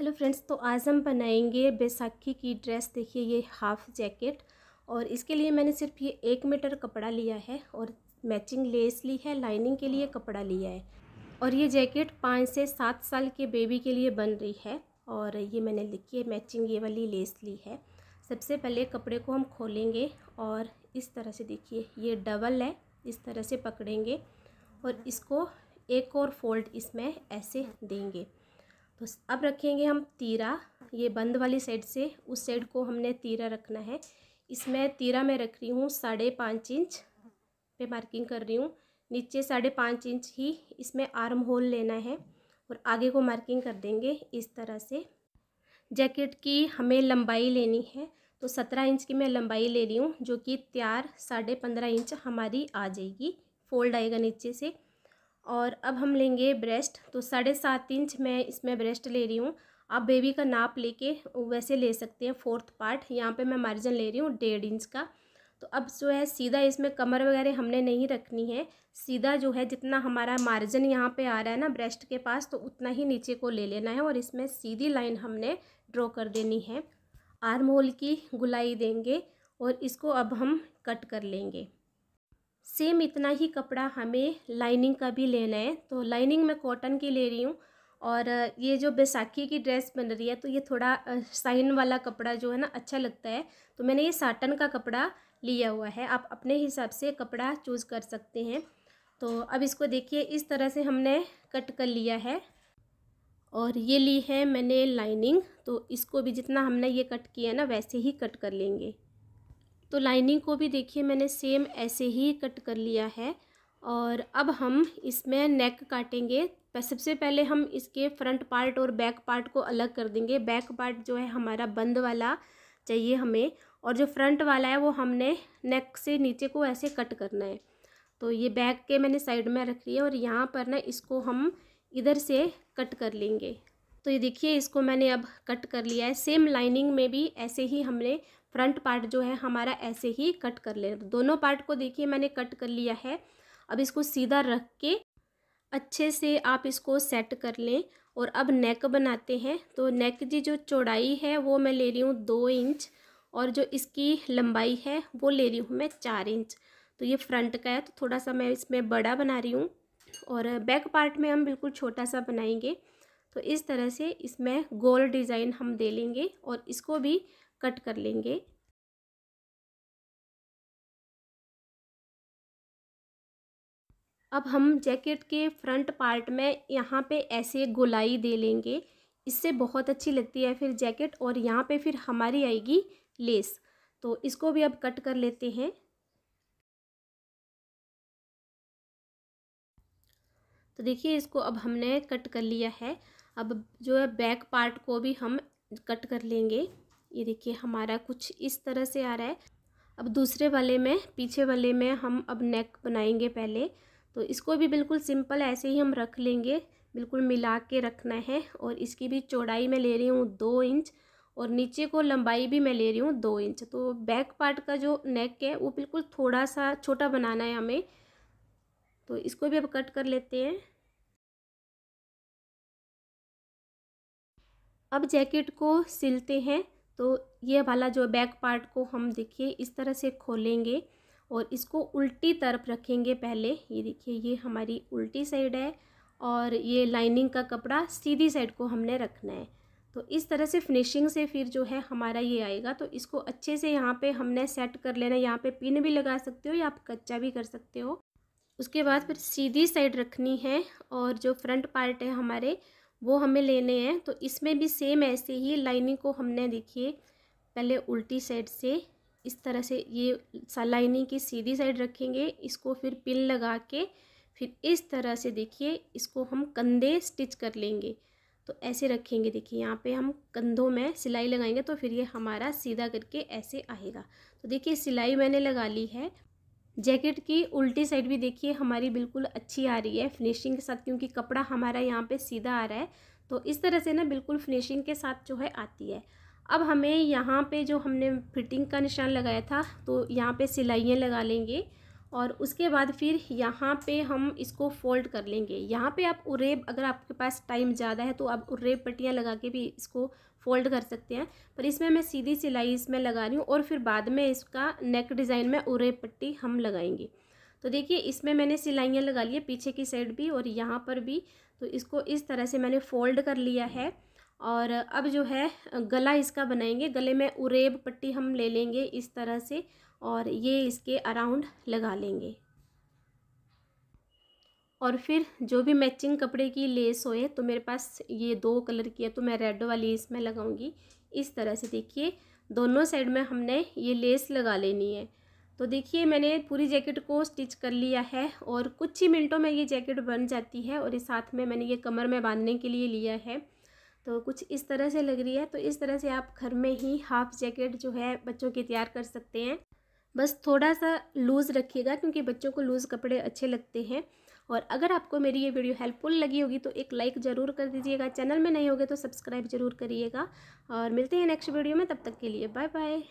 hello friends तो आज हम बनाएंगे बैसाखी की ड्रेस देखिए ये हाफ़ जैकेट और इसके लिए मैंने सिर्फ ये एक मीटर कपड़ा लिया है और मैचिंग लेस ली है लाइनिंग के लिए कपड़ा लिया है और ये जैकेट पाँच से सात साल के बेबी के लिए बन रही है और ये मैंने लिखी है मैचिंग ये वाली लेस ली है सबसे पहले कपड़े को हम खोलेंगे और इस तरह से देखिए ये डबल है इस तरह से पकड़ेंगे और इसको एक और फोल्ड इसमें ऐसे देंगे तो अब रखेंगे हम तीरा ये बंद वाली साइड से उस साइड को हमने तीरा रखना है इसमें तीरा मैं रख रही हूँ साढ़े पाँच इंच पे मार्किंग कर रही हूँ नीचे साढ़े पाँच इंच ही इसमें आर्म होल लेना है और आगे को मार्किंग कर देंगे इस तरह से जैकेट की हमें लंबाई लेनी है तो सत्रह इंच की मैं लंबाई ले रही हूँ जो कि तैयार साढ़े पंद्रह इंच हमारी आ जाएगी फोल्ड आएगा नीचे से और अब हम लेंगे ब्रेस्ट तो साढ़े सात इंच मैं इसमें ब्रेस्ट ले रही हूँ आप बेबी का नाप लेके वैसे ले सकते हैं फोर्थ पार्ट यहाँ पे मैं मार्जिन ले रही हूँ डेढ़ इंच का तो अब जो है सीधा इसमें कमर वगैरह हमने नहीं रखनी है सीधा जो है जितना हमारा मार्जिन यहाँ पे आ रहा है ना ब्रेस्ट के पास तो उतना ही नीचे को ले लेना है और इसमें सीधी लाइन हमने ड्रॉ कर देनी है आर्म होल की गुलाई देंगे और इसको अब हम कट कर लेंगे सेम इतना ही कपड़ा हमें लाइनिंग का भी लेना है तो लाइनिंग मैं कॉटन की ले रही हूँ और ये जो बैसाखी की ड्रेस बन रही है तो ये थोड़ा साइन वाला कपड़ा जो है ना अच्छा लगता है तो मैंने ये साटन का कपड़ा लिया हुआ है आप अपने हिसाब से कपड़ा चूज़ कर सकते हैं तो अब इसको देखिए इस तरह से हमने कट कर लिया है और ये ली है मैंने लाइनिंग तो इसको भी जितना हमने ये कट किया ना वैसे ही कट कर लेंगे तो लाइनिंग को भी देखिए मैंने सेम ऐसे ही कट कर लिया है और अब हम इसमें नेक काटेंगे सबसे पहले हम इसके फ्रंट पार्ट और बैक पार्ट को अलग कर देंगे बैक पार्ट जो है हमारा बंद वाला चाहिए हमें और जो फ्रंट वाला है वो हमने नेक से नीचे को ऐसे कट करना है तो ये बैक के मैंने साइड में रख लिया और यहाँ पर ना इसको हम इधर से कट कर लेंगे तो ये देखिए इसको मैंने अब कट कर लिया है सेम लाइनिंग में भी ऐसे ही हमने फ्रंट पार्ट जो है हमारा ऐसे ही कट कर ले दोनों पार्ट को देखिए मैंने कट कर लिया है अब इसको सीधा रख के अच्छे से आप इसको सेट कर लें और अब नेक बनाते हैं तो नेक की जो चौड़ाई है वो मैं ले रही हूँ दो इंच और जो इसकी लंबाई है वो ले रही हूँ मैं चार इंच तो ये फ्रंट का है तो थोड़ा सा मैं इसमें बड़ा बना रही हूँ और बैक पार्ट में हम बिल्कुल छोटा सा बनाएंगे तो इस तरह से इसमें गोल डिज़ाइन हम दे लेंगे और इसको भी कट कर लेंगे अब हम जैकेट के फ्रंट पार्ट में यहाँ पे ऐसे गोलाई दे लेंगे इससे बहुत अच्छी लगती है फिर जैकेट और यहाँ पे फिर हमारी आएगी लेस तो इसको भी अब कट कर लेते हैं तो देखिए इसको अब हमने कट कर लिया है अब जो है बैक पार्ट को भी हम कट कर लेंगे ये देखिए हमारा कुछ इस तरह से आ रहा है अब दूसरे वाले में पीछे वाले में हम अब नेक बनाएंगे पहले तो इसको भी बिल्कुल सिंपल ऐसे ही हम रख लेंगे बिल्कुल मिला के रखना है और इसकी भी चौड़ाई मैं ले रही हूँ दो इंच और नीचे को लंबाई भी मैं ले रही हूँ दो इंच तो बैक पार्ट का जो नेक है वो बिल्कुल थोड़ा सा छोटा बनाना है हमें तो इसको भी अब कट कर लेते हैं अब जैकेट को सिलते हैं तो ये वाला जो बैक पार्ट को हम देखिए इस तरह से खोलेंगे और इसको उल्टी तरफ रखेंगे पहले ये देखिए ये हमारी उल्टी साइड है और ये लाइनिंग का कपड़ा सीधी साइड को हमने रखना है तो इस तरह से फिनिशिंग से फिर जो है हमारा ये आएगा तो इसको अच्छे से यहाँ पे हमने सेट कर लेना है यहाँ पे पिन भी लगा सकते हो या आप कच्चा भी कर सकते हो उसके बाद फिर सीधी साइड रखनी है और जो फ्रंट पार्ट है हमारे वो हमें लेने हैं तो इसमें भी सेम ऐसे ही लाइनिंग को हमने देखिए पहले उल्टी साइड से इस तरह से ये लाइनिंग की सीधी साइड रखेंगे इसको फिर पिन लगा के फिर इस तरह से देखिए इसको हम कंधे स्टिच कर लेंगे तो ऐसे रखेंगे देखिए यहाँ पे हम कंधों में सिलाई लगाएंगे तो फिर ये हमारा सीधा करके ऐसे आएगा तो देखिए सिलाई मैंने लगा ली है जैकेट की उल्टी साइड भी देखिए हमारी बिल्कुल अच्छी आ रही है फिनिशिंग के साथ क्योंकि कपड़ा हमारा यहाँ पे सीधा आ रहा है तो इस तरह से ना बिल्कुल फिनिशिंग के साथ जो है आती है अब हमें यहाँ पे जो हमने फिटिंग का निशान लगाया था तो यहाँ पे सिलाइयाँ लगा लेंगे और उसके बाद फिर यहाँ पे हम इसको फोल्ड कर लेंगे यहाँ पे आप उरेब अगर आपके पास टाइम ज़्यादा है तो आप उरेब पट्टियाँ लगा के भी इसको फोल्ड कर सकते हैं पर इसमें मैं सीधी सिलाई इसमें लगा रही हूँ और फिर बाद में इसका नेक डिज़ाइन में उरेब पट्टी हम लगाएंगे तो देखिए इसमें मैंने सिलाइयाँ लगा ली है पीछे की साइड भी और यहाँ पर भी तो इसको इस तरह से मैंने फ़ोल्ड कर लिया है और अब जो है गला इसका बनाएंगे गले में उरेब पट्टी हम ले लेंगे इस तरह से और ये इसके अराउंड लगा लेंगे और फिर जो भी मैचिंग कपड़े की लेस होए तो मेरे पास ये दो कलर की है तो मैं रेड वाली इसमें लगाऊंगी इस तरह से देखिए दोनों साइड में हमने ये लेस लगा लेनी है तो देखिए मैंने पूरी जैकेट को स्टिच कर लिया है और कुछ ही मिनटों में ये जैकेट बन जाती है और इस साथ में मैंने ये कमर में बांधने के लिए लिया है तो कुछ इस तरह से लग रही है तो इस तरह से आप घर में ही हाफ जैकेट जो है बच्चों की तैयार कर सकते हैं बस थोड़ा सा लूज़ रखिएगा क्योंकि बच्चों को लूज़ कपड़े अच्छे लगते हैं और अगर आपको मेरी ये वीडियो हेल्पफुल लगी होगी तो एक लाइक ज़रूर कर दीजिएगा चैनल में नहीं होगे तो सब्सक्राइब जरूर करिएगा और मिलते हैं नेक्स्ट वीडियो में तब तक के लिए बाय बाय